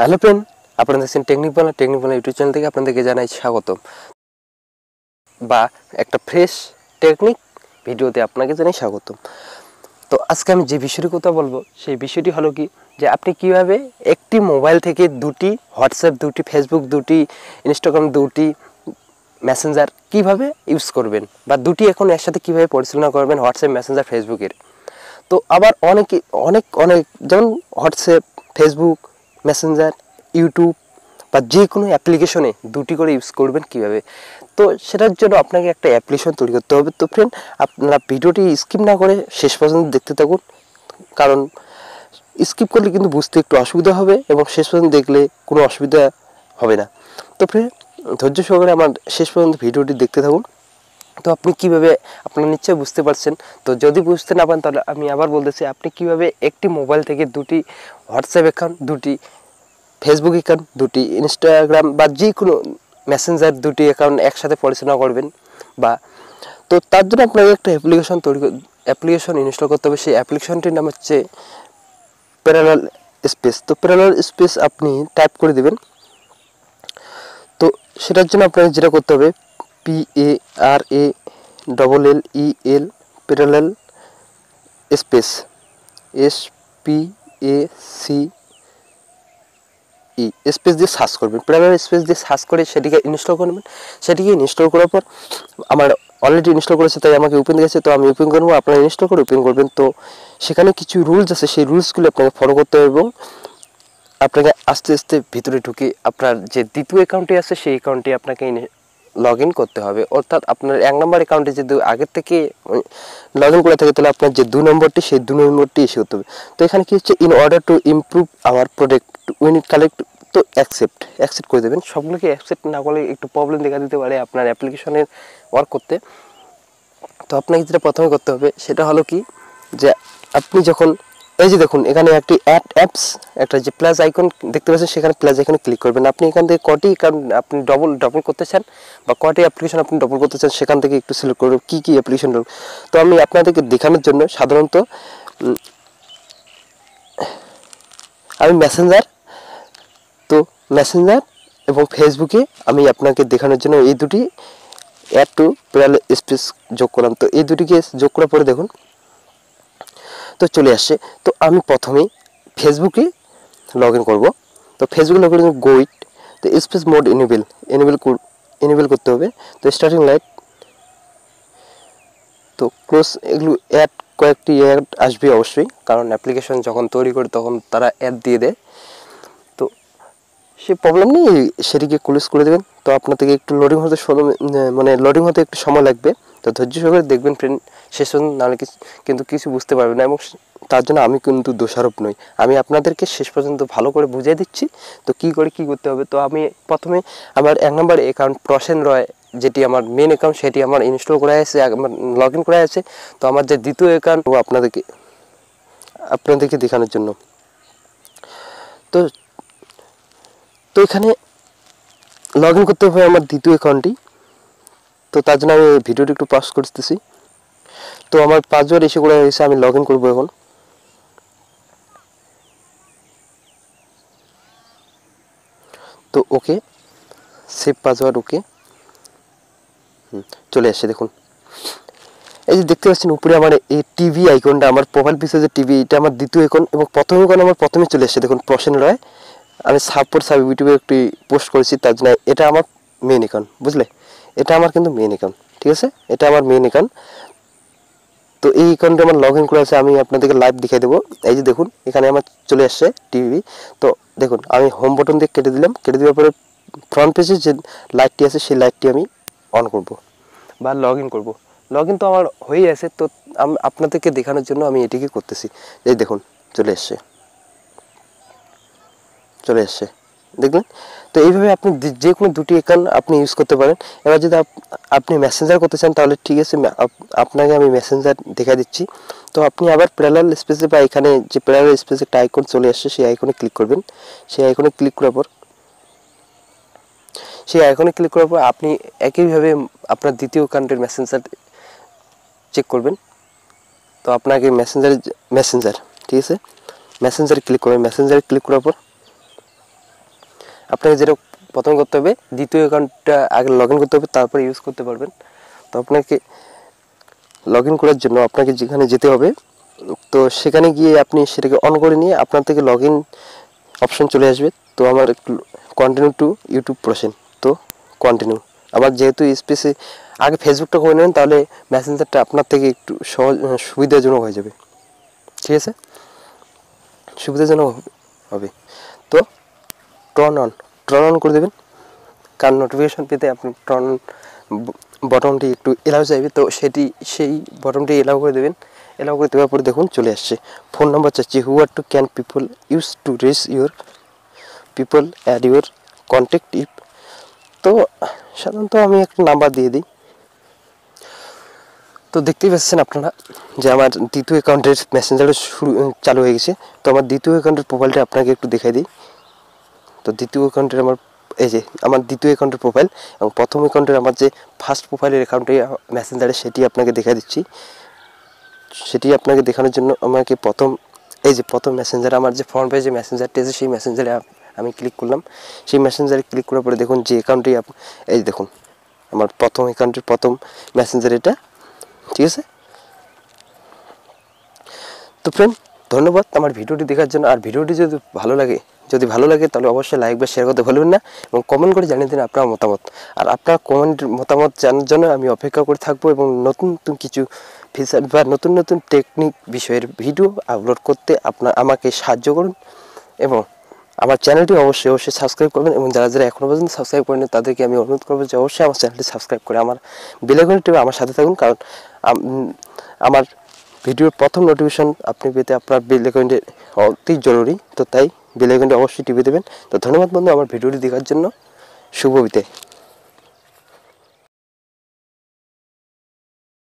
hello friend আপনারা দেখছেন technique Bangla technique Bangla YouTube channel থেকে আপনাদেরকে জানাই স্বাগত বা একটা ফ্রেশ টেকনিক ভিডিওতে আপনাকে জানাই স্বাগতম তো আজকে আমি যে বিষয়টি কথা বলবো সেই বিষয়টি হলো কি যে আপনি কিভাবে একটি মোবাইল থেকে দুটি হোয়াটসঅ্যাপ দুটি ফেসবুক দুটি ইনস্টাগ্রাম দুটি মেসেঞ্জার কিভাবে ইউজ করবেন বা দুটি এখন একসাথে কিভাবে পরিচালনা করবেন হোয়াটসঅ্যাপ মেসেঞ্জার ফেসবুকের তো আবার অনেকে অনেক অনেক যেমন হোয়াটসঅ্যাপ ফেসবুক মেসেঞ্জার ইউটিউব বা যে কোনো অ্যাপ্লিকেশনে দুটি করে ইউজ করবেন কিভাবে তো সেটার জন্য আপনাকে একটা অ্যাপ্লিকেশন তৈরি করতে হবে তো ফ্রেন্ড আপনারা ভিডিওটি স্কিপ না করে শেষ পর্যন্ত দেখতে থাকুন কারণ স্কিপ করলে কিন্তু বুঝতে একটু অসুবিধা হবে এবং শেষ পর্যন্ত দেখলে কোনো অসুবিধা হবে না তো ফ্রেন্ড ধৈর্য সহকারে আমার শেষ পর্যন্ত ভিডিওটি দেখতে থাকুন তো আপনি কিভাবে আপনারা নিশ্চয়ই বুঝতে পারছেন তো যদি বুঝতে না পারেন তাহলে আমি আবার বলতেছি আপনি কিভাবে একটি মোবাইল থেকে দুটি হোয়াটসঅ্যাপ অ্যাকাউন্ট দুটি ফেসবুক অ্যাকাউন্ট দুটি ইনস্টাগ্রাম বা যে কোনো মেসেঞ্জার দুটি অ্যাকাউন্ট একসাথে পরিচালনা করবেন বা তো তার জন্য আপনাকে একটা অ্যাপ্লিকেশন তৈরি অ্যাপ্লিকেশন ইনস্টল করতে হবে সেই অ্যাপ্লিকেশনটির নাম হচ্ছে প্যারালাল স্পেস তো প্যারালাল স্পেস আপনি টাইপ করে দেবেন তো সেটার জন্য আপনাকে যেটা করতে হবে P A R A double L E L parallel space S P A C E space দিয়ে সার্চ করবেন প্রাইমারি স্পেস দিয়ে সার্চ করে সেটিকে ইনস্টল করবেন সেটিকে ইনস্টল করার পর আমার অলরেডি ইনস্টল করেছে তাই আমাকে ওপেন গেছে তো আমি ওপেন করবো আপনারা ইনস্টল করে ওপেন করবেন তো সেখানে কিছু রুলস আছে সেই রুলসগুলো আপনাকে ফলো করতে হবে এবং আপনাকে আস্তে আস্তে ভিতরে ঢুকে আপনার যে দ্বিতীয় অ্যাকাউন্টে আছে সেই অ্যাকাউন্টে আপনাকে লগ ইন করতে হবে অর্থাৎ আপনার এক নম্বর অ্যাকাউন্টে যদি আগে থেকে লগ মানে, ইন করে থাকে তাহলে আপনার যে দু নম্বরটি সেই দু নম্বরটি ইস্যু করতে হবে তো এখানে কী হচ্ছে ইন অর্ডার টু ইমপ্রুভ আমার প্রোডাক্ট ইট কালেক্ট তো অ্যাকসেপ্ট অ্যাকসেপ্ট করে দেবেন সবগুলোকে অ্যাকসেপ্ট না করলে একটু প্রবলেম দেখা দিতে পারে আপনার অ্যাপ্লিকেশনের ওয়ার্ক করতে তো আপনাকে যেটা প্রথমে করতে হবে সেটা হলো কি যে আপনি যখন এই যে দেখুন এখানে একটি অ্যাপ অ্যাপস একটা যে প্লাস আইকন দেখতে পাচ্ছেন সেখানে প্লাস আইকনে ক্লিক করবেন আপনি এখান থেকে কটি আপনি ডবল ডবল করতে চান বা কটি অ্যাপ্লিকেশন আপনি ডবল করতে চান সেখান থেকে একটু সিলেক্ট করবেন কী কী অ্যাপ্লিকেশন তো আমি আপনাদেরকে দেখানোর জন্য সাধারণত আমি মেসেঞ্জার তো মেসেঞ্জার এবং ফেসবুকে আমি আপনাকে দেখানোর জন্য এই দুটি অ্যাপ টু প্যারাল স্পেস যোগ করলাম তো এই দুটিকে যোগ করার পরে দেখুন তো চলে আসে তো আমি প্রথমেই ফেসবুকে লগ ইন করবো তো ফেসবুকে লগ ইন গোইট তো space mode enable enable enable করতে হবে তো স্টার্টিং লাইট তো ক্লোজ এগুলো অ্যাড কয়েকটি অ্যাড আসবে অবশ্যই কারণ অ্যাপ্লিকেশন যখন তৈরি করে তখন তারা অ্যাড দিয়ে দেয় তো সে প্রবলেম নেই সেটিকে ক্লোজ করে দেবেন তো আপনার থেকে একটু লোডিং হতে মানে লোডিং হতে একটু সময় লাগবে তো ধৈর্য সহকারে দেখবেন ফ্রেন্ড শেষ পর্যন্ত নাহলে কিছু কিন্তু কিছু বুঝতে পারবে না এবং তার জন্য আমি কিন্তু দোষারোপ নই আমি আপনাদেরকে শেষ পর্যন্ত ভালো করে বুঝিয়ে দিচ্ছি তো কি করে কি করতে হবে তো আমি প্রথমে আমার এক নম্বর অ্যাকাউন্ট প্রসেন রয় যেটি আমার মেন অ্যাকাউন্ট সেটি আমার ইনস্টল করা আছে আমার লগ ইন করা আছে তো আমার যে দ্বিতীয় অ্যাকাউন্ট ও আপনাদেরকে আপনাদেরকে দেখানোর জন্য তো তো এখানে লগ ইন করতে হবে আমার দ্বিতীয় অ্যাকাউন্টটি তো তার জন্য আমি ভিডিওটি একটু পাস করতেছি তো আমার পাসওয়ার্ড এসে করে এসে আমি লগ ইন করবো এখন তো ওকে সেভ পাসওয়ার্ড ওকে চলে আসছে দেখুন এই যে দেখতে পাচ্ছেন উপরে আমার এই টিভি আইকনটা আমার প্রোফাইল পিসে যে টিভি এটা আমার দ্বিতীয় আইকন এবং প্রথম আইকন আমার প্রথমে চলে এসেছে দেখুন প্রসেন রয় আমি সাপোর্ট সাব ইউটিউবে একটি পোস্ট করেছি তার জন্য এটা আমার মেন আইকন বুঝলে এটা আমার কিন্তু মেন অ্যাকাউন্ট ঠিক আছে এটা আমার মেন অ্যাকাউন্ট তো এই অ্যাকাউন্টে আমার লগ ইন করে আছে আমি আপনাদেরকে লাইভ দেখাই দেবো এই যে দেখুন এখানে আমার চলে আসছে টিভি তো দেখুন আমি হোম বটন দিয়ে কেটে দিলাম কেটে দেওয়ার পরে ফ্রন্ট পেজে যে লাইটটি আছে সেই লাইটটি আমি অন করব বা লগ ইন করবো লগ ইন তো আমার হয়েই আছে তো আপনাদেরকে দেখানোর জন্য আমি এটিকে করতেছি এই দেখুন চলে এসছে চলে এসছে দেখলেন তো এইভাবে আপনি যে কোনো দুটি অ্যাকাউন্ট আপনি ইউজ করতে পারেন এবার যদি আপনি মেসেঞ্জার করতে চান তাহলে ঠিক আছে আপনাকে আমি মেসেঞ্জার দেখা দিচ্ছি তো আপনি আবার প্যারালাল স্পেসে বা এখানে যে প্যারালাল স্পেসে একটা আইকন চলে আসছে সেই আইকনে ক্লিক করবেন সেই আইকনে ক্লিক করার পর সেই আইকনে ক্লিক করার পর আপনি একইভাবে আপনার দ্বিতীয় অ্যাকাউন্টের মেসেঞ্জার চেক করবেন তো আপনাকে মেসেঞ্জার মেসেঞ্জার ঠিক আছে মেসেঞ্জার ক্লিক করবেন মেসেঞ্জারে ক্লিক করার পর আপনাকে যেটা প্রথম করতে হবে দ্বিতীয় অ্যাকাউন্টটা আগে লগ করতে হবে তারপরে ইউজ করতে পারবেন তো আপনাকে লগ করার জন্য আপনাকে যেখানে যেতে হবে তো সেখানে গিয়ে আপনি সেটাকে অন করে নিয়ে আপনার থেকে লগ অপশন চলে আসবে তো আমার কন্টিনিউ টু ইউটিউব প্রসেন তো কন্টিনিউ আবার যেহেতু স্পেসে আগে ফেসবুকটা করে নেবেন তাহলে মেসেঞ্জারটা আপনার থেকে একটু সহজ সুবিধাজনক হয়ে যাবে ঠিক আছে সুবিধাজনক হবে টর্ন অন টর্ন অন করে দেবেন কারণ নোটিফিকেশান পেতে আপনি টর্ন বটনটি একটু এলাও চাইবে তো সেটি সেই বটনটি এলাও করে দেবেন এলাও করে দেওয়ার পরে দেখুন চলে আসছে ফোন নাম্বার চাচ্ছি who are to can people use to race your people add your contact ইপ তো সাধারণত আমি একটা নাম্বার দিয়ে দিই তো দেখতেই পাচ্ছেন আপনারা যে আমার দ্বিতীয় অ্যাকাউন্টের মেসেঞ্জারও শুরু চালু হয়ে গেছে তো আমার দ্বিতীয় অ্যাকাউন্টের প্রোফাইলটা আপনাকে একটু দেখাই দিই তো দ্বিতীয় অ্যাকাউন্টের আমার এই যে আমার দ্বিতীয় অ্যাকাউন্টের প্রোফাইল এবং প্রথম অ্যাকাউন্টের আমার যে ফার্স্ট প্রোফাইলের অ্যাকাউন্টে মেসেঞ্জারে সেটি আপনাকে দেখা দিচ্ছি সেটি আপনাকে দেখানোর জন্য আমাকে প্রথম এই যে প্রথম মেসেঞ্জার আমার যে ফ্রন্ট পেজে মেসেঞ্জারটি আছে সেই মেসেঞ্জারে আমি ক্লিক করলাম সেই মেসেঞ্জারে ক্লিক করার পরে দেখুন যে অ্যাকাউন্টটি এই দেখুন আমার প্রথম অ্যাকাউন্টের প্রথম মেসেঞ্জার এটা ঠিক আছে তো ফ্রেন্ড ধন্যবাদ আমার ভিডিওটি দেখার জন্য আর ভিডিওটি যদি ভালো লাগে যদি ভালো লাগে তাহলে অবশ্যই লাইক বা শেয়ার করতে ভুলবেন না এবং কমেন্ট করে জানিয়ে দিন আপনার মতামত আর আপনার কমেন্ট মতামত জানার জন্য আমি অপেক্ষা করে থাকবো এবং নতুন নতুন কিছু ফিচার বা নতুন নতুন টেকনিক বিষয়ের ভিডিও আপলোড করতে আপনার আমাকে সাহায্য করুন এবং আমার চ্যানেলটি অবশ্যই অবশ্যই সাবস্ক্রাইব করবেন এবং যারা যারা এখনও পর্যন্ত সাবস্ক্রাইব করেন তাদেরকে আমি অনুরোধ করবো যে অবশ্যই আমার চ্যানেলটি সাবস্ক্রাইব করে আমার বেলাগুনটি আমার সাথে থাকুন কারণ আমার ভিডিওর প্রথম নোটিফিকেশান আপনি পেতে আপনার বেল অ্যাকাউন্টে অতি জরুরি তো তাই বেল অ্যাকাউন্টে অবশ্যই টিপে দেবেন তো ধন্যবাদ বন্ধু আমার ভিডিওটি দেখার জন্য শুভবিতে